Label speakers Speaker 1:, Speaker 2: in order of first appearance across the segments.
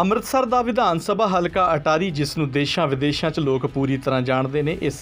Speaker 1: ਅੰਮ੍ਰਿਤਸਰ ਦਾ ਵਿਧਾਨ ਸਭਾ ਹਲਕਾ ਅਟਾਰੀ ਜਿਸ ਨੂੰ ਦੇਸ਼ਾਂ ਵਿਦੇਸ਼ਾਂ 'ਚ ਲੋਕ ਪੂਰੀ ਤਰ੍ਹਾਂ ਜਾਣਦੇ ਨੇ ਇਸ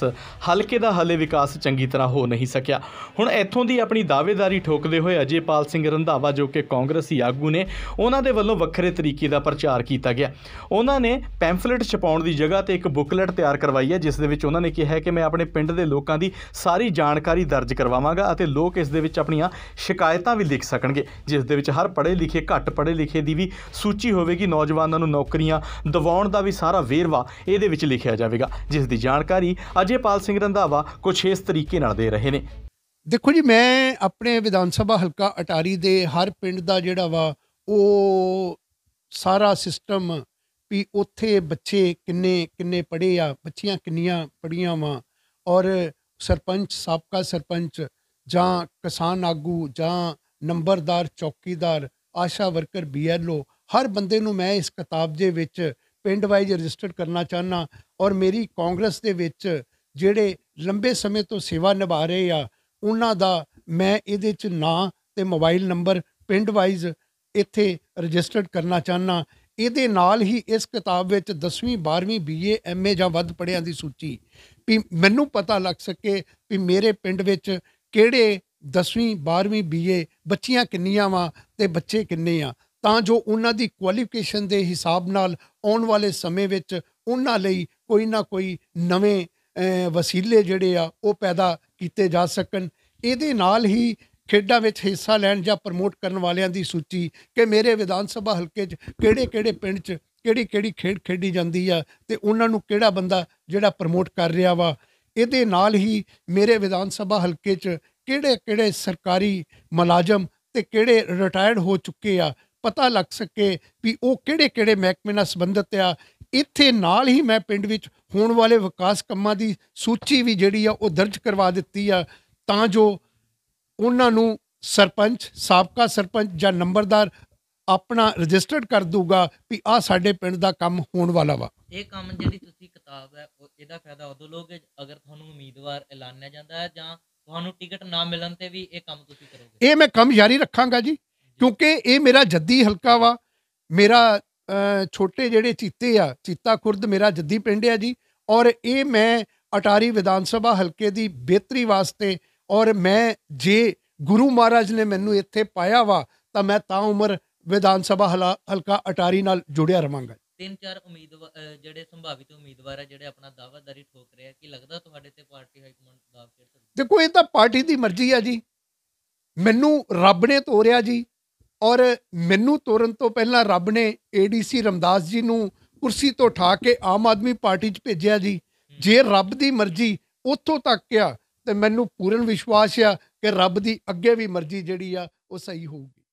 Speaker 1: ਹਲਕੇ ਦਾ ਹਲੇ ਵਿਕਾਸ ਚੰਗੀ ਤਰ੍ਹਾਂ ਹੋ ਨਹੀਂ ਸਕਿਆ ਹੁਣ ਇੱਥੋਂ ਦੀ ਆਪਣੀ ਦਾਅਵੇਦਾਰੀ ਠੋਕਦੇ ਹੋਏ ਅਜੇਪਾਲ ਸਿੰਘ ਰੰਧਾਵਾ ਜੋ ਕਿ ਕਾਂਗਰਸੀ ਆਗੂ ਨੇ ਉਹਨਾਂ ਦੇ ਵੱਲੋਂ ਵੱਖਰੇ ਤਰੀਕੇ ਦਾ ਪ੍ਰਚਾਰ ਕੀਤਾ ਗਿਆ ਉਹਨਾਂ ਨੇ ਪੈਂਫਲੇਟ ਛਪਾਉਣ ਦੀ ਜਗ੍ਹਾ ਤੇ ਇੱਕ ਬੁੱਕਲੇਟ ਤਿਆਰ ਕਰਵਾਈ ਹੈ ਜਿਸ ਦੇ ਵਿੱਚ ਉਹਨਾਂ ਨੇ ਕਿਹਾ ਹੈ ਕਿ ਮੈਂ ਆਪਣੇ ਪਿੰਡ ਦੇ ਲੋਕਾਂ ਦੀ ਸਾਰੀ ਜਾਣਕਾਰੀ ਦਰਜ ਕਰਵਾਵਾਂਗਾ ਅਤੇ ਲੋਕ ਇਸ ਦੇ ਵਿੱਚ ਆਪਣੀਆਂ ਸ਼ਿਕਾਇਤਾਂ ਵੀ ਲਿਖ ਸਕਣਗੇ ਜਿਸ ਦੇ ਵਿੱਚ ਹਰ ਪੜ੍ਹੇ ਲਿਖੇ ਘੱਟ ਪੜ੍ਹੇ ਲਿਖੇ ਦੀ ਵੀ ਸੂਚੀ ਹੋਵੇਗੀ ਨੌਜਵਾਨਾਂ ਨੂੰ ਨੌਕਰੀਆਂ ਦਿਵਾਉਣ ਦਾ ਵੀ ਸਾਰਾ ਵੇਰਵਾ ਇਹਦੇ ਵਿੱਚ ਲਿਖਿਆ ਜਾਵੇਗਾ ਜਿਸ ਦੀ ਜਾਣਕਾਰੀ ਅਜੇਪਾਲ ਸਿੰਘ ਰੰਧਾਵਾ ਕੁਝ ਇਸ ਤਰੀਕੇ ਨਾਲ ਦੇ ਰਹੇ ਨੇ
Speaker 2: ਦੇਖੋ ਜੀ ਮੈਂ ਆਪਣੇ ਵਿਧਾਨ ਸਭਾ ਹਲਕਾ ਅਟਾਰੀ ਦੇ ਹਰ ਪਿੰਡ ਦਾ ਜਿਹੜਾ ਵਾ ਉਹ ਸਾਰਾ ਸਿਸਟਮ ਵੀ ਉੱਥੇ ਬੱਚੇ ਕਿੰਨੇ ਕਿੰਨੇ ਪੜੇ ਆ ਬੱਚੀਆਂ ਕਿੰਨੀਆਂ ਪੜੀਆਂ ਵਾ ਔਰ ਸਰਪੰਚ ਸਾਬਕਾ ਸਰਪੰਚ ਜਾਂ ਕਿਸਾਨ ਆਗੂ ਜਾਂ ਨੰਬਰਦਾਰ ਚੌਕੀਦਾਰ ਆਸ਼ਾ ਵਰਕਰ ਬੀਐਲਓ ਹਰ ਬੰਦੇ ਨੂੰ ਮੈਂ ਇਸ ਕਿਤਾਬ ਦੇ ਵਿੱਚ ਪਿੰਡ ਵਾਈਜ਼ ਰਜਿਸਟਰ ਕਰਨਾ ਚਾਹਨਾ ਔਰ ਮੇਰੀ ਕਾਂਗਰਸ ਦੇ ਵਿੱਚ ਜਿਹੜੇ ਲੰਬੇ ਸਮੇਂ ਤੋਂ ਸੇਵਾ ਨਿਭਾ ਰਹੇ ਆ ਉਹਨਾਂ ਦਾ ਮੈਂ ਇਹਦੇ ਚ ਨਾਂ ਤੇ ਮੋਬਾਈਲ ਨੰਬਰ ਪਿੰਡ ਵਾਈਜ਼ ਇੱਥੇ ਰਜਿਸਟਰਡ ਕਰਨਾ ਚਾਹਨਾ ਇਹਦੇ ਨਾਲ ਹੀ ਇਸ ਕਿਤਾਬ ਵਿੱਚ 10ਵੀਂ 12ਵੀਂ ਬੀਏ ਐਮਏ ਜਾਂ ਵੱਧ ਪੜਿਆਂ ਦੀ ਸੂਚੀ ਵੀ ਮੈਨੂੰ ਪਤਾ ਲੱਗ ਸਕੇ ਵੀ ਮੇਰੇ ਪਿੰਡ ਵਿੱਚ ਕਿਹੜੇ 10ਵੀਂ 12ਵੀਂ ਬੀਏ ਬੱਚੀਆਂ ਕਿੰਨੀਆਂ ਵਾਂ ਤੇ ਬੱਚੇ ਕਿੰਨੇ ਆ ਤਾਂ ਜੋ ਉਹਨਾਂ ਦੀ ਕੁਆਲੀਫਿਕੇਸ਼ਨ ਦੇ ਹਿਸਾਬ ਨਾਲ ਆਉਣ ਵਾਲੇ ਸਮੇਂ ਵਿੱਚ ਉਹਨਾਂ ਲਈ ਕੋਈ ਨਾ ਕੋਈ ਨਵੇਂ ਵਸੀਲੇ ਜਿਹੜੇ ਆ ਉਹ ਪੈਦਾ ਕੀਤੇ ਜਾ ਸਕਣ ਇਹਦੇ ਨਾਲ ਹੀ ਖੇਡਾਂ ਵਿੱਚ ਹਿੱਸਾ ਲੈਣ ਜਾਂ ਪ੍ਰਮੋਟ ਕਰਨ ਵਾਲਿਆਂ ਦੀ ਸੂਚੀ ਕਿ ਮੇਰੇ ਵਿਧਾਨ ਸਭਾ ਹਲਕੇ 'ਚ ਕਿਹੜੇ-ਕਿਹੜੇ ਪਿੰਡ 'ਚ ਕਿਹੜੀ-ਕਿਹੜੀ ਖੇਡ ਖੇਡੀ ਜਾਂਦੀ ਆ ਤੇ ਉਹਨਾਂ ਨੂੰ ਕਿਹੜਾ ਬੰਦਾ ਜਿਹੜਾ ਪ੍ਰਮੋਟ ਕਰ ਰਿਹਾ ਵਾ ਇਹਦੇ ਨਾਲ ਹੀ ਮੇਰੇ ਵਿਧਾਨ ਸਭਾ ਹਲਕੇ 'ਚ ਕਿਹੜੇ-ਕਿਹੜੇ ਸਰਕਾਰੀ ਮੁਲਾਜ਼ਮ ਤੇ ਕਿਹੜੇ ਰਿਟਾਇਰਡ ਹੋ ਚੁੱਕੇ ਆ ਪਤਾ ਲੱਗ ਸਕੇ ਵੀ ਉਹ ਕਿਹੜੇ-ਕਿਹੜੇ ਮਹਿਕਮੇ ਨਾਲ ਸੰਬੰਧਿਤ ਆ ਇੱਥੇ ਨਾਲ ਹੀ ਮੈਂ ਪਿੰਡ ਵਿੱਚ ਹੋਣ ਵਾਲੇ ਵਿਕਾਸ ਕੰਮਾਂ ਦੀ ਸੂਚੀ ਵੀ ਜਿਹੜੀ ਆ ਉਹ ਦਰਜ ਕਰਵਾ ਦਿੱਤੀ ਆ ਤਾਂ ਜੋ ਉਹਨਾਂ ਨੂੰ ਸਰਪੰਚ ਸਾਬਕਾ ਸਰਪੰਚ ਜਾਂ ਨੰਬਰਦਾਰ ਆਪਣਾ ਰਜਿਸਟਰਡ ਕਰ ਦੂਗਾ ਵੀ ਆ ਸਾਡੇ ਪਿੰਡ ਦਾ ਕੰਮ ਹੋਣ ਵਾਲਾ ਵਾ
Speaker 3: ਇਹ ਕੰਮ ਜਿਹੜੀ ਤੁਸੀਂ ਕਿਤਾਬ ਹੈ ਇਹਦਾ ਫਾਇਦਾ ਉਦੋਂ ਲੋਗੇ ਅਗਰ ਤੁਹਾਨੂੰ ਉਮੀਦਵਾਰ ਐਲਾਨਿਆ ਜਾਂਦਾ ਹੈ ਜਾਂ ਤੁਹਾਨੂੰ ਟਿਕਟ ਨਾ ਮਿਲਣ ਤੇ ਵੀ ਇਹ ਕੰਮ ਤੁਸੀਂ
Speaker 2: ਕਰੋਗੇ ਇਹ ਮੈਂ ਕੰਮ ਜਾਰੀ ਰੱਖਾਂਗਾ ਜੀ ਕਿਉਂਕਿ ਇਹ ਮੇਰਾ ਜੱਦੀ ਹਲਕਾ ਵਾ ਮੇਰਾ ਛੋਟੇ ਜਿਹੜੇ ਚੀਤੇ ਆ ਚੀਤਾ ਖੁਰਦ ਮੇਰਾ ਜੱਦੀ ਪਿੰਡ ਆ ਜੀ ਔਰ ਇਹ ਮੈਂ ਅਟਾਰੀ ਵਿਧਾਨ ਸਭਾ ਹਲਕੇ ਦੀ ਬਿਹਤਰੀ ਵਾਸਤੇ ਔਰ ਮੈਂ ਜੇ ਗੁਰੂ ਮਹਾਰਾਜ ਨੇ ਮੈਨੂੰ ਇੱਥੇ ਪਾਇਆ ਵਾ ਤਾਂ ਮੈਂ ਤਾਂ ਉਮਰ ਵਿਧਾਨ ਸਭਾ ਹਲਕਾ ਅਟਾਰੀ ਨਾਲ ਜੁੜਿਆ ਰਵਾਂਗਾ
Speaker 3: ਤਿੰਨ ਚਾਰ ਉਮੀਦਵਾਰ ਜਿਹੜੇ ਸੰਭਾਵਿਤ ਉਮੀਦਵਾਰ ਆ ਜਿਹੜੇ ਆਪਣਾ ਦਾਅਵਾਦਾਰੀ ਠੋਕ ਰਹੇ ਆ ਕਿ ਲੱਗਦਾ
Speaker 2: ਤੁਹਾਡੇ ਤੇ ਪਾਰਟੀ ਹਾਈ ਕਮਾਂਡ ਦਾਅਵਾ ਕਰ ਸਕਦੀ ਦੇਖੋ ਇਹ ਤਾਂ ਪਾਰਟੀ ਦੀ ਮਰਜ਼ੀ ਆ ਜੀ ਮੈਨੂੰ ਰੱਬ ਨੇ ਤੋਰਿਆ ਜੀ ਔਰ ਮੈਨੂੰ ਤੋਰਨ ਤੋਂ ਪਹਿਲਾਂ ਰੱਬ ਨੇ ਏਡੀਸੀ ਰਮਦਾਸ ਜੀ ਨੂੰ ਕੁਰਸੀ ਤੋਂ ਠਾ ਕੇ ਆਮ ਆਦਮੀ ਪਾਰਟੀ 'ਚ ਭੇਜਿਆ ਜੀ ਜੇ ਰੱਬ ਦੀ ਮਰਜ਼ੀ ਉੱਥੋਂ ਤੱਕ ਆ ਤੇ ਮੈਨੂੰ ਪੂਰਨ ਵਿਸ਼ਵਾਸ ਆ ਕਿ ਰੱਬ ਦੀ ਅੱਗੇ ਵੀ ਮਰਜ਼ੀ ਜਿਹੜੀ ਆ ਉਹ ਸਹੀ ਹੋਊਗੀ